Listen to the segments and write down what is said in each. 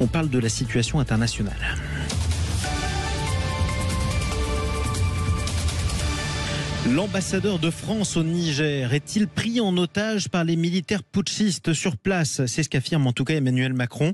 On parle de la situation internationale. L'ambassadeur de France au Niger est-il pris en otage par les militaires putschistes sur place C'est ce qu'affirme en tout cas Emmanuel Macron.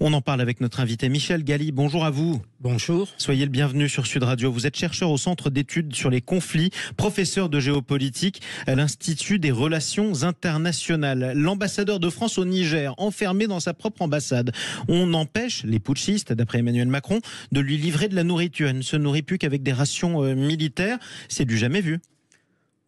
On en parle avec notre invité Michel Galli. Bonjour à vous. Bonjour. Soyez le bienvenu sur Sud Radio. Vous êtes chercheur au Centre d'études sur les conflits, professeur de géopolitique à l'Institut des relations internationales. L'ambassadeur de France au Niger, enfermé dans sa propre ambassade. On empêche les putschistes, d'après Emmanuel Macron, de lui livrer de la nourriture. Elle ne se nourrit plus qu'avec des rations euh, militaires. C'est du jamais vu.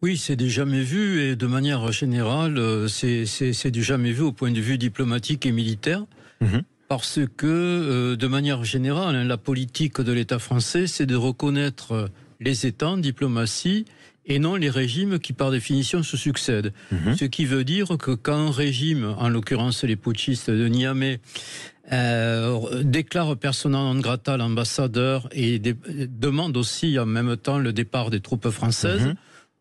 Oui, c'est du jamais vu et de manière générale, euh, c'est du jamais vu au point de vue diplomatique et militaire. Mhm. Parce que, euh, de manière générale, hein, la politique de l'État français, c'est de reconnaître euh, les États diplomatie et non les régimes qui, par définition, se succèdent. Mhm. Ce qui veut dire que quand un régime, en l'occurrence les putschistes de Niamey, déclare persona non grata l'ambassadeur et demande aussi en même temps le départ des troupes françaises, mhm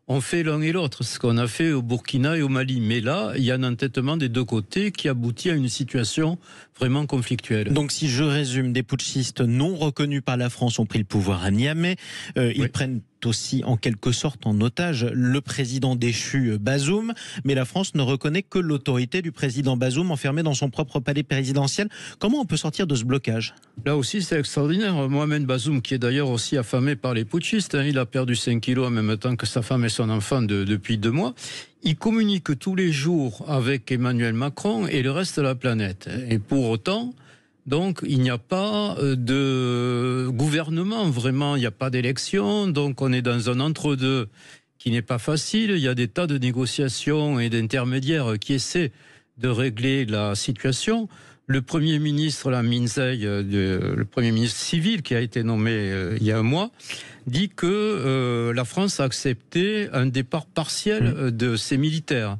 on fait l'un et l'autre, ce qu'on a fait au Burkina et au Mali. Mais là, il y a un entêtement des deux côtés qui aboutit à une situation vraiment conflictuelle. Donc si je résume, des putschistes non reconnus par la France ont pris le pouvoir à Niamey. Euh, ils prennent aussi en quelque sorte en otage le président déchu euh, Bazoum, mais la France ne reconnaît que l'autorité du président Bazoum enfermé dans son propre palais présidentiel. Comment on peut sortir de ce blocage Là aussi, c'est extraordinaire. Mohamed Bazoum, qui est d'ailleurs aussi affamé par les putschistes, hein, il a perdu 5 kilos en même temps que sa femme et son enfant depuis deux mois. Il communique tous les jours avec Emmanuel Macron et le reste de la planète. Et pour autant, donc il n'y a pas euh, de gouvernement vraiment, il n'y a pas d'élection, donc on est dans un entre-deux qui n'est pas facile. Il y a des tas de négociations et d'intermédiaires qui essaient de régler la situation. Le Premier ministre, la Minzei, euh, le Premier ministre civil qui a été nommé euh, il y a un mois, dit que la France a accepté un départ partiel mmh. de ses militaires.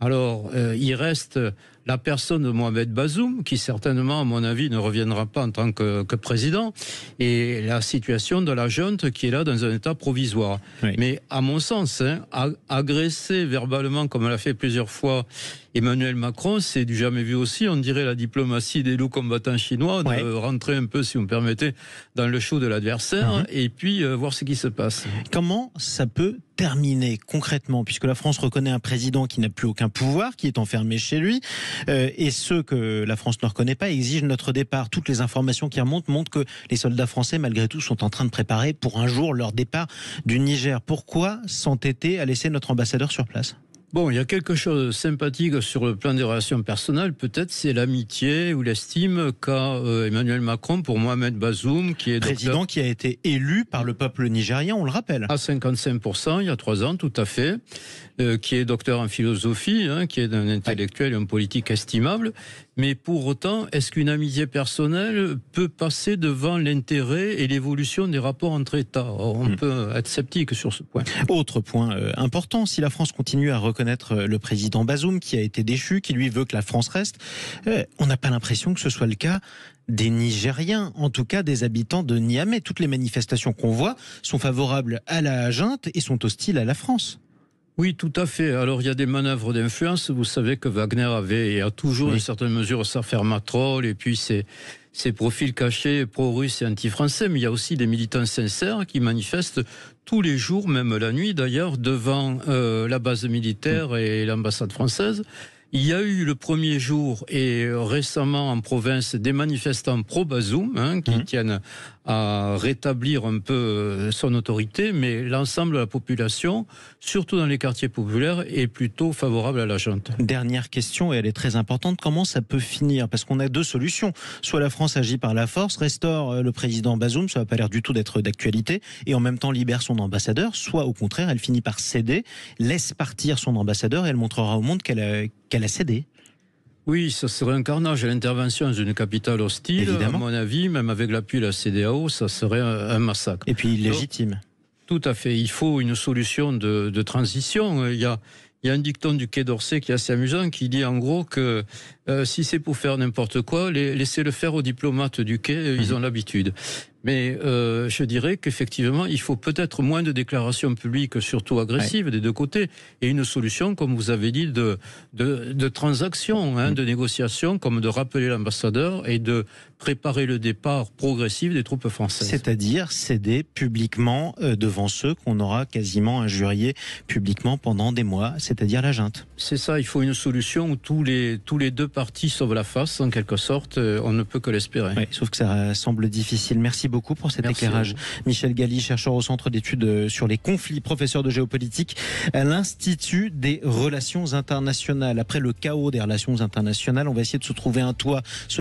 Alors, il reste la personne de Mohamed Bazoum, qui certainement, à mon avis, ne reviendra pas en tant que, président, et la situation de la junte qui est là dans un état provisoire. Mais à mon sens, hein, agresser verbalement, comme l'a fait plusieurs fois Emmanuel Macron, c'est du jamais vu aussi. On dirait la diplomatie des loups combattants chinois, de rentrer un peu, si vous me permettez, dans le show de l'adversaire ah et puis euh, voir ce qui se passe. Comment ça peut terminer concrètement, puisque la France reconnaît un président qui n'a plus aucun pouvoir, qui est enfermé chez lui euh, et ceux que la France ne reconnaît pas exigent notre départ. Toutes les informations qui remontent montrent que les soldats français, malgré tout, sont en train de préparer pour un jour leur départ du Niger. Pourquoi s'entêter à laisser notre ambassadeur sur place Bon, il y a quelque chose de sympathique sur le plan des relations personnelles, peut-être, c'est l'amitié ou l'estime qu'a euh, Emmanuel Macron pour Mohamed Bazoum, qui est président qui a été élu par le peuple nigérien, on le rappelle. À 55 il y a trois ans, tout à fait, euh, qui est docteur en philosophie, hein, qui est un intellectuel et un politique estimable, mais pour autant, est-ce qu'une amitié personnelle peut passer devant l'intérêt et l'évolution des rapports entre États On hmm. peut être sceptique sur ce point. Autre point euh, important, si la France continue à reconnaître euh, le président Bazoum qui a été déchu, qui lui veut que la France reste, euh, on n'a pas l'impression que ce soit le cas des Nigériens, en tout cas des habitants de Niamey. Toutes les manifestations qu'on voit sont favorables à la junte et sont hostiles à la France. Oui, tout à fait. Alors, il y a des manœuvres d'influence. Vous savez que Wagner avait et a toujours, à une certaine mesure, sa fermatrol et puis ses, ses profils cachés pro-russes et anti-français. Mais il y a aussi des militants sincères qui manifestent tous les jours, même la nuit d'ailleurs, devant euh, la base militaire et l'ambassade française. Il y a eu le premier jour et euh, récemment en province des manifestants pro-Bazoum hein, qui mmh. tiennent à rétablir un peu euh, son autorité, mais l'ensemble de la population, surtout dans les quartiers populaires, est plutôt favorable à la junte. Dernière question, et elle est très importante, comment ça peut finir Parce qu'on a deux solutions. Soit la France agit par la force, restaure euh, le président Bazoum, ça n'a pas l'air du tout d'être d'actualité, et en même temps libère son ambassadeur, soit au contraire, elle finit par céder, laisse partir son ambassadeur, et elle montrera au monde qu'elle qu'elle a cédé. Oui, ça serait un carnage. L'intervention d'une capitale hostile, Évidemment. à mon avis, même avec l'appui de la CDAO, ça serait un, massacre. Et puis légitime. tout à fait. Il faut une solution de, transition. Il y a, il a un dicton du Quai d'Orsay qui est assez amusant, qui dit en gros que euh, si c'est pour faire n'importe quoi, laissez-le faire aux diplomates du Quai, euh, ils mmh. ont l'habitude. Mais euh, je dirais qu'effectivement, il faut peut-être moins de déclarations publiques, surtout agressives, des deux côtés, et une solution, comme vous avez dit, de, de, de transactions, hein, mm. de négociations, comme de rappeler l'ambassadeur et de préparer le départ progressif des troupes françaises. C'est-à-dire céder publiquement euh, devant ceux qu'on aura quasiment injuriés publiquement pendant des mois, c'est-à-dire la junte. C'est ça, il faut une solution où tous les, tous les deux parties sauvent la face, en quelque sorte, euh, on ne peut que l'espérer. Ouais, sauf que ça semble difficile. Merci beaucoup beaucoup pour cet éclairage. Michel Galli, chercheur au Centre d'études euh, sur les conflits, professeur de géopolitique à l'Institut des relations internationales. Après le chaos des relations internationales, on va essayer de se trouver un toit.